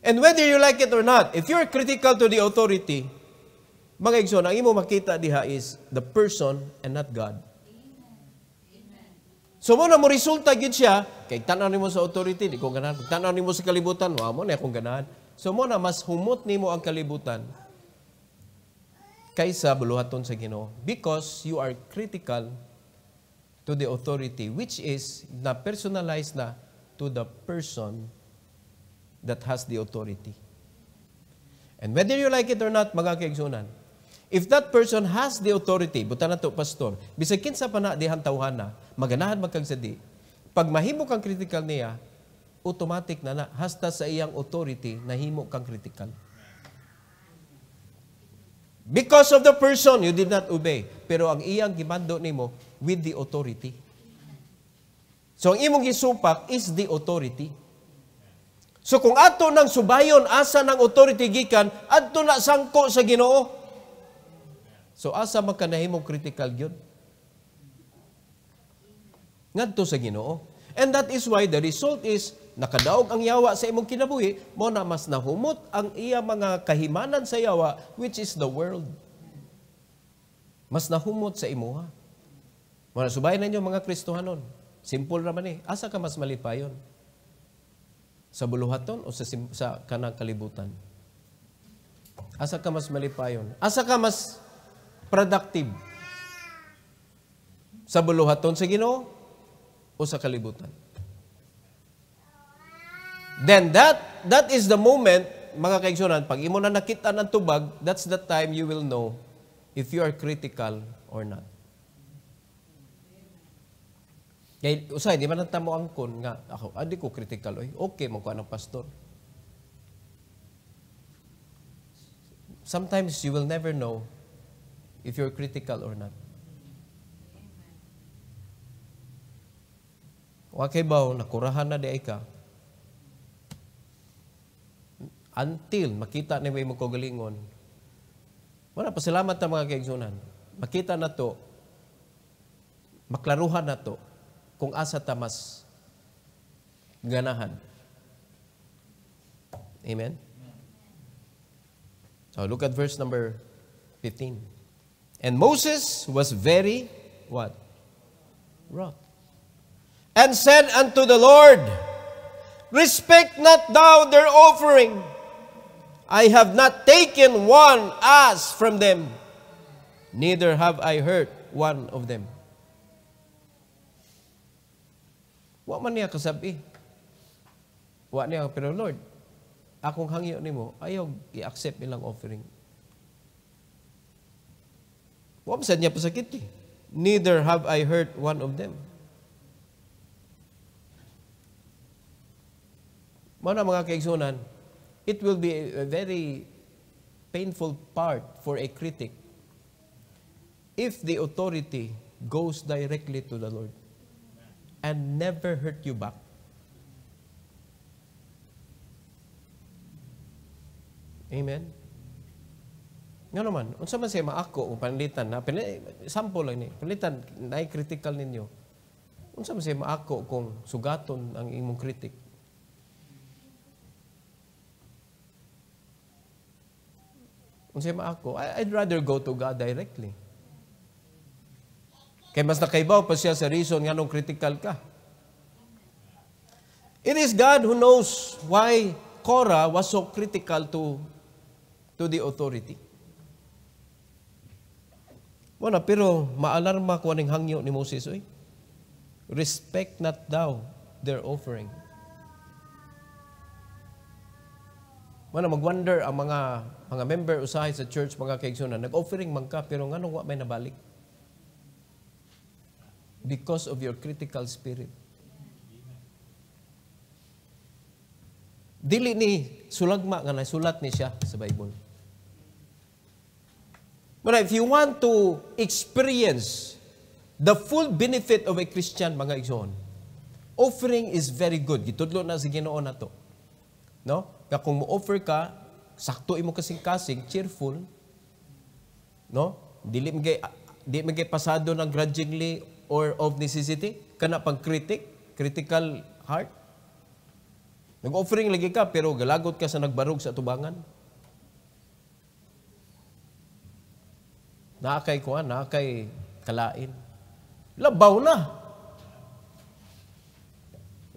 And whether you like it or not, if you're critical to the authority, mga igsoon, ang imo makita diha is the person and not God. Amen. So mo na mo resulta gyud siya kay tan-aw nimo sa authority di ko ganahan. Tan-aw nimo sa kalibutan, wa mo na akong ganahan. So mo na mas humot nimo ang kalibutan kaysa buluhaton sa Ginoo because you are critical to the authority which is na personalized na to the person that has the authority. And whether you like it or not, magkakaigsunan. If that person has the authority, buta na to, pastor, bisag kinsa pa na dihan tawhana, maganahan magkagsadi. Pag mahimo kang critical niya, automatic na na, hasta sa iyang authority, nahimo kang critical. Because of the person, you did not obey. Pero ang iyang gimando nimo with the authority. So ang imong gisupak is the authority. So kung ato nang subayon asa ng authority gikan, adto na sangko sa Ginoo. So asa makanahimong critical gyud? Ngadto sa Ginoo. And that is why the result is nakadaog ang yawa sa imong kinabuhi, mo na mas nahumot ang iya mga kahimanan sa yawa which is the world. Mas nahumot sa imuha. Mga subayan ninyo mga Kristohanon. Simple naman eh. Asa ka mas malipayon? Sa buluhaton o sa, sa kanang kalibutan? Asa ka mas malipayon? Asa ka mas productive? Sa buluhaton sa Ginoo o sa kalibutan? Then that that is the moment mga kaigsoonan pag imo na nakita ng tubag, that's the time you will know if you are critical or not. Kay usay di man tamo ang kon nga ako adi ah, ko critical oy. Okay man ko pastor. Sometimes you will never know if you're critical or not. Wa kay baw nakurahan na di ka. Until makita ni may magkogalingon. Wala pa salamat na mga kaigsunan. Makita na to. Maklaruhan na to kung asa ta mas ganahan. Amen? So look at verse number 15. And Moses was very, what? Wrath. And said unto the Lord, Respect not thou their offering. I have not taken one as from them, neither have I hurt one of them. Wa man niya kasabi. Wa niya, pero Lord, akong hangyo nimo, ayaw i-accept ilang offering. Wa man niya pasakit eh. Neither have I hurt one of them. Mao na mga kaigsunan, it will be a very painful part for a critic if the authority goes directly to the Lord and never hurt you back. Amen? Nga naman, unsa man siya maako, panlitan na, pinli, sample lang ni, panlitan, na-critical ninyo. Unsa man siya maako kung sugaton ang imong kritik. Unsa man ako, I'd rather go to God directly. Kay mas nakaibaw pa siya sa reason nga nung critical ka. It is God who knows why Cora was so critical to to the authority. Wala, pero maalarma ko aning hangyo ni Moses, oy. Respect not thou their offering. Wala, mag-wonder ang mga mga member usahay sa church, mga kaigsunan, nag-offering man ka, pero nga nung may nabalik because of your critical spirit. Dili ni sulagma nga nasulat ni siya sa Bible. But if you want to experience the full benefit of a Christian, mga igsoon, offering is very good. Gitudlo na sa Ginoo na to. No? Nga kung mo-offer ka, sakto imo kasing-kasing, cheerful, no? Dili magay ah, di magay pasado ng grudgingly or of necessity? Kana pang critic, critical heart? Nag-offering lagi ka pero galagot ka sa nagbarog sa tubangan? ko kuha, nakakay kalain. Labaw na.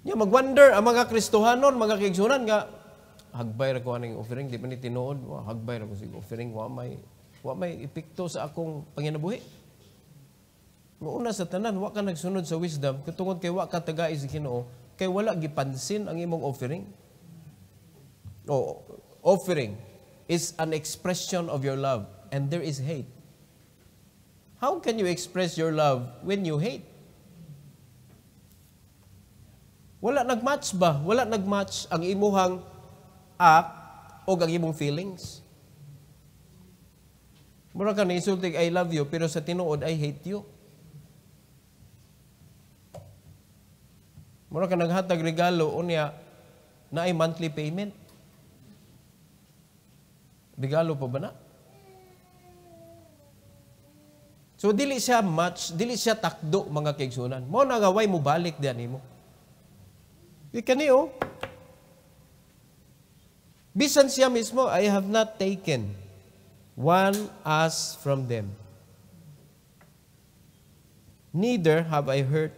Nya magwonder ang mga Kristohanon, mga kigsunan nga hagbay ra ko aning offering di man ni tinuod, hagbay ra ko sig offering wa may wa may epekto sa akong panginabuhi una sa tanan, wa ka nagsunod sa wisdom, katungod kay wa ka tagais Ginoo, kay wala gipansin ang imong offering. O, offering is an expression of your love and there is hate. How can you express your love when you hate? Wala nagmatch ba? Wala nagmatch ang imuhang act o ang imong feelings. Mura ka naisulti, I love you, pero sa tinuod, I hate you. Muna ka naghatag regalo, unya, na ay monthly payment. Regalo pa ba na? So dili siya match, dili siya takdo mga kaigsunan. Mo na gaway mo balik di animo. Di kani oh. Bisan siya mismo, I have not taken one as from them. Neither have I hurt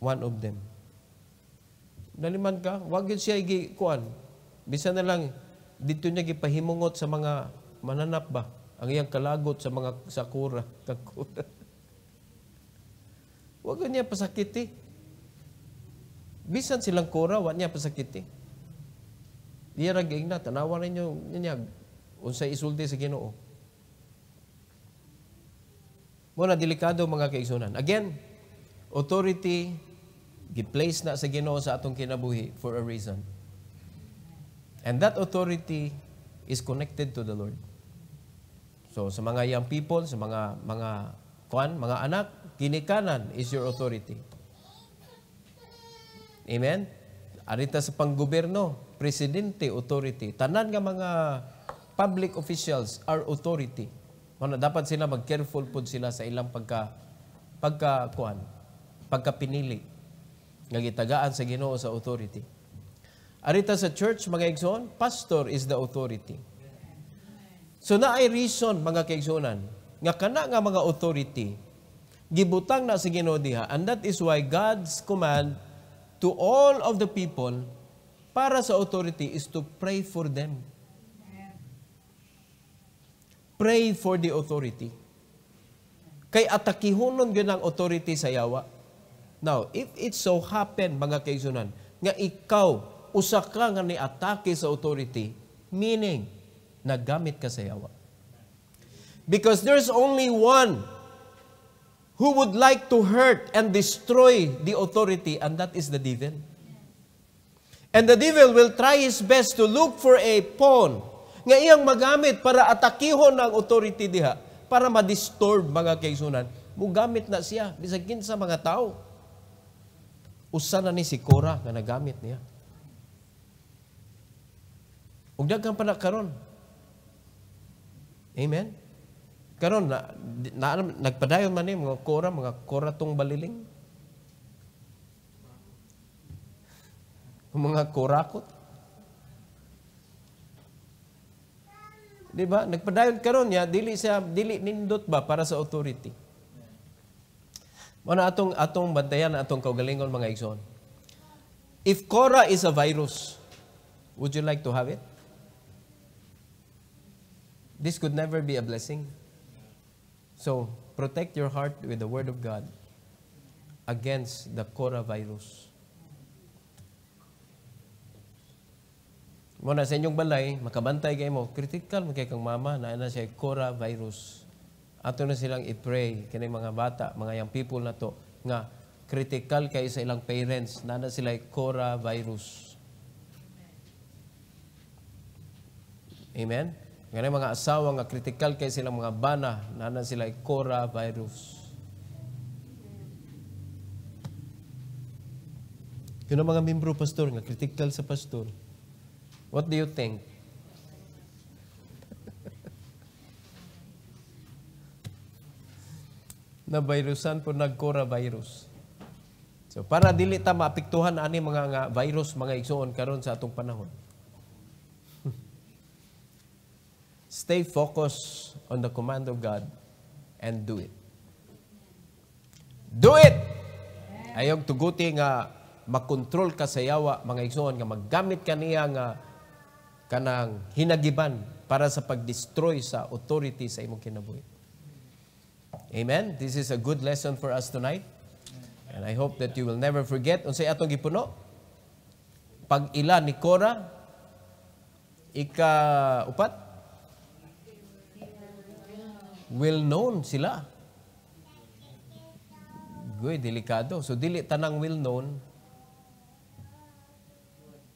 one of them. Naliman ka, wag yun siya igikuan. Bisa na lang, dito niya gipahimungot sa mga mananap ba? Ang iyang kalagot sa mga sakura. *laughs* Kakura. wag niya pasakiti. Bisan silang kura, wag niya pasakiti. Diya raging na, tanawa ninyo niya, unsa isulti sa ginoo. Muna, delikado mga kaigsunan. Again, authority Giplace na sa Ginoo sa atong kinabuhi for a reason. And that authority is connected to the Lord. So sa mga young people, sa mga mga kuan, mga anak, kinikanan is your authority. Amen. Arita sa panggobyerno, presidente authority. Tanan nga mga public officials are authority. Ano, dapat sila mag-careful pud sila sa ilang pagka pagka kuan, pagka pinili nga gitagaan sa Ginoo sa authority. Arita sa church mga igsoon, pastor is the authority. So na naay reason mga kaigsoonan nga kana nga mga authority gibutang na sa Ginoo diha and that is why God's command to all of the people para sa authority is to pray for them. Pray for the authority. Kay atakihunon gyud ang authority sa yawa. Now, if it so happen, mga kaisunan, nga ikaw, usa nga ni atake sa authority, meaning, nagamit ka sa yawa. Because there's only one who would like to hurt and destroy the authority, and that is the devil. And the devil will try his best to look for a pawn nga iyang magamit para atakihon ang authority diha para ma-disturb mga kaisunan. Mugamit na siya bisag kinsa mga tao usa na ni si Cora nga nagamit niya. Ug daghan pa karon. Amen. Karon na, na, na nagpadayon man ni mga Cora, mga Cora tong baliling. Mga korakot. Di ba? Nagpadayon karon niya dili sa dili nindot ba para sa authority. Mano atong atong bantayan atong kaugalingon mga igsoon. If Cora is a virus, would you like to have it? This could never be a blessing. So, protect your heart with the word of God against the Cora virus. Muna sa inyong balay, makabantay kayo mo, critical mo kay kang mama na na siya Cora virus. Ato na silang i-pray kini mga bata, mga young people na to, nga critical kay sa ilang parents na na sila virus. Amen? Ganyan mga asawa nga critical kay silang mga bana na na sila coronavirus. Yun ang mga membro pastor nga critical sa pastor. What do you think? na virusan po nagkora virus. So para dili ta maapektuhan ani mga nga virus mga igsoon karon sa atong panahon. *laughs* Stay focused on the command of God and do it. Do it. Ayong tuguti nga makontrol ka sa yawa mga igsoon nga maggamit kaniya nga kanang hinagiban para sa pagdestroy sa authority sa imong kinabuhi. Amen? This is a good lesson for us tonight. And I hope that you will never forget. Unsay atong gipuno? Pag-ila ni Cora, ika-upat, well-known sila. Goy, delikado. So, dili tanang well-known,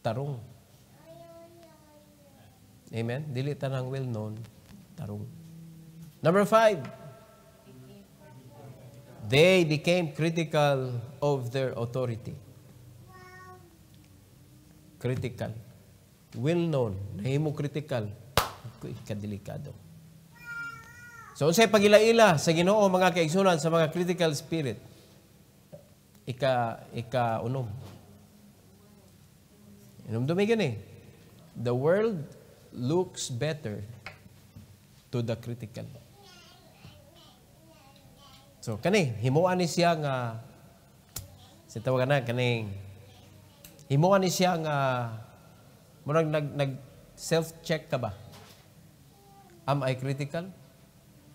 tarong. Amen? Dili tanang well-known, tarong. Number five, they became critical of their authority. Critical. Well known. Nahimo critical. Kadelikado. So, unsay pagilaila sa Ginoo mga kaigsunan sa mga critical spirit. Ika ika unom. Inom dumi gani. The world looks better to the critical. So kani himuan ni siya nga sa tawagan na kaning himuan ni siya nga murag nag nag self-check ka ba? Am I critical?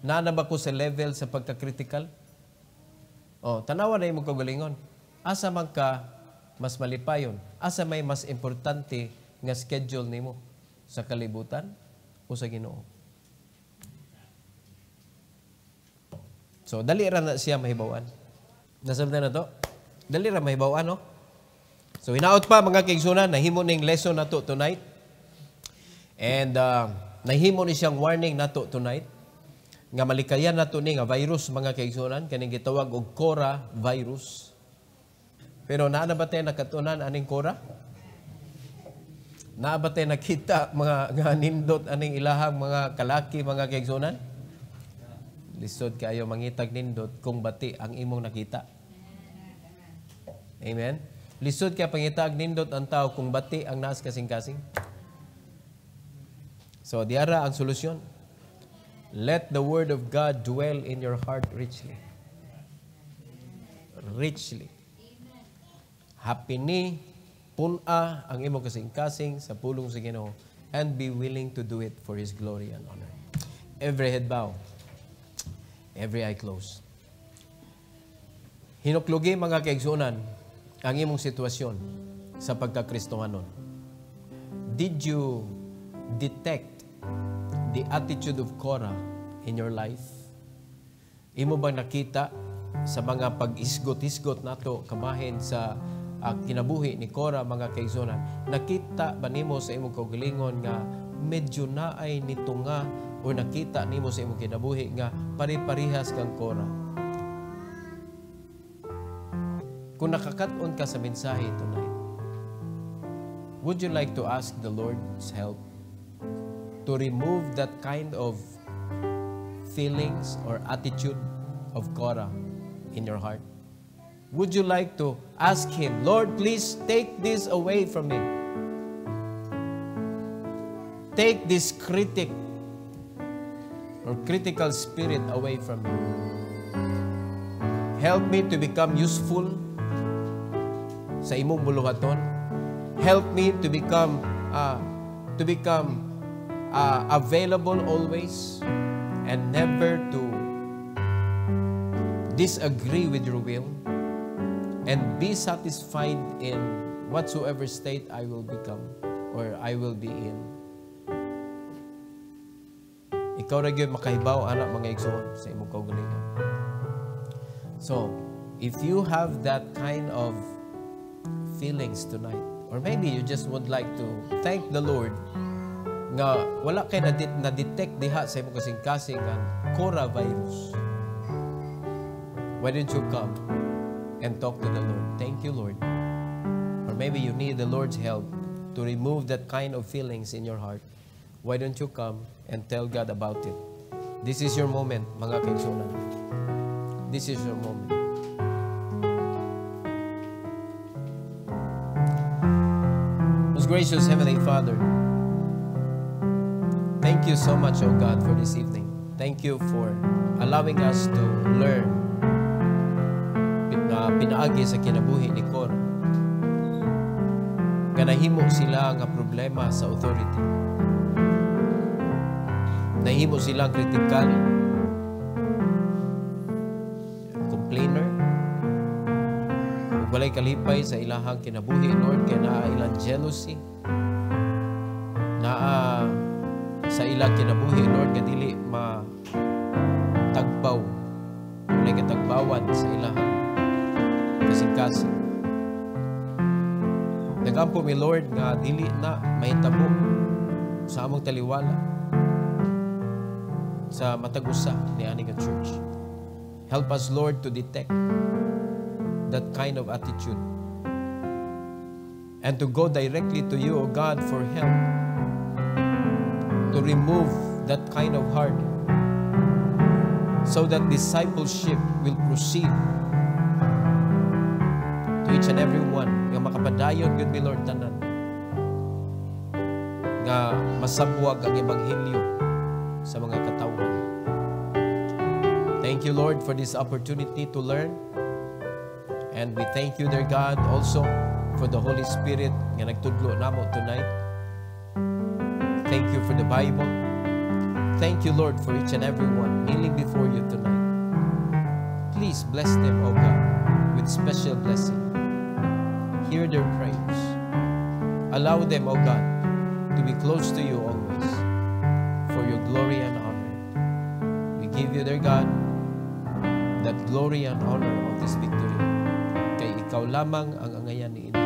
Nana ba ko sa level sa pagka-critical? Oh, tanawa na imong kagalingon. Asa man ka mas malipayon? Asa may mas importante nga schedule nimo sa kalibutan o sa Ginoo? So, dali ra na siya mahibawan. Nasabda na na to? Dali ra mahibawan, no? So, hinaot pa mga kaigsunan, nahimo ning lesson nato tonight. And uh, nahimo ni siyang warning nato tonight nga malikayan nato ni nga virus mga kaigsunan kaning gitawag og Cora virus. Pero naa ba tayo nakatunan aning Cora? Naa ba tayo nakita mga *laughs* nga nindot aning ilahang mga kalaki mga kaigsunan? lisod kayo mangitag nindot kung bati ang imong nakita. Amen? Lisod kay pangitag nindot ang tao kung bati ang nas kasing-kasing. So, diara ang solusyon. Let the Word of God dwell in your heart richly. Richly. Happy ni, puna ang imong kasing-kasing sa pulong sa Ginoo and be willing to do it for His glory and honor. Every head bow. Every eye closed. Hinuklugi mga kaigsunan ang imong sitwasyon sa pagkakristohanon. Did you detect the attitude of Cora in your life? Imo bang nakita sa mga pag-isgot-isgot nato kamahin sa uh, kinabuhi ni Cora mga kaigsunan? Nakita ba nimo sa imong kaugalingon nga medyo naay nitunga nga o nakita nimo sa imong kinabuhi nga pare-parehas kang Kora. Kung nakakaton ka sa mensahe tonight, would you like to ask the Lord's help to remove that kind of feelings or attitude of Cora in your heart? Would you like to ask Him, Lord, please take this away from me? Take this critic or critical spirit away from me. Help me to become useful sa imong buluhaton. Help me to become uh, to become uh, available always and never to disagree with your will and be satisfied in whatsoever state I will become or I will be in. Ikaw ra gyud makahibaw ana mga igsoon sa imong kaugalingon. So, if you have that kind of feelings tonight, or maybe you just would like to thank the Lord nga wala kay na, na detect diha sa imong kasing-kasing ang coronavirus. Why don't you come and talk to the Lord? Thank you, Lord. Or maybe you need the Lord's help to remove that kind of feelings in your heart. Why don't you come and tell God about it? This is your moment, mga kaigsoonan. This is your moment. Most gracious Heavenly Father, thank you so much, O God, for this evening. Thank you for allowing us to learn na pinaagi sa kinabuhi ni Korah. Ganahimo sila nga problema sa authority Nahimo sila critical, complainer, ug walay kalipay sa ilahang kinabuhi, Lord, kay naa ilang jealousy, naa sa ilang kinabuhi, Lord, kay dili ma tagbaw, walay katagbawan sa ilahang kasing-kasing. Nagampo mi Lord nga dili na mahitabo sa among taliwala sa matagusa ni Aning Church. Help us, Lord, to detect that kind of attitude and to go directly to you, O God, for help to remove that kind of heart so that discipleship will proceed to each and every one nga makapadayon gud mi Lord tanan nga masabwag ang ebanghelyo sa mga katao thank you, Lord, for this opportunity to learn. And we thank you, dear God, also for the Holy Spirit nga nagtudlo namo tonight. Thank you for the Bible. Thank you, Lord, for each and every one kneeling before you tonight. Please bless them, O God, with special blessing. Hear their prayers. Allow them, O God, to be close to you, glory and honor of this victory. Kay ikaw lamang ang angayan ni Inyo.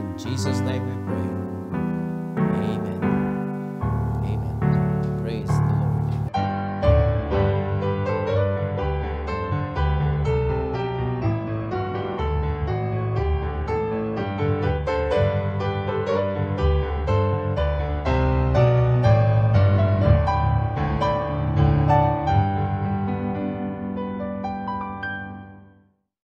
In Jesus' name we pray.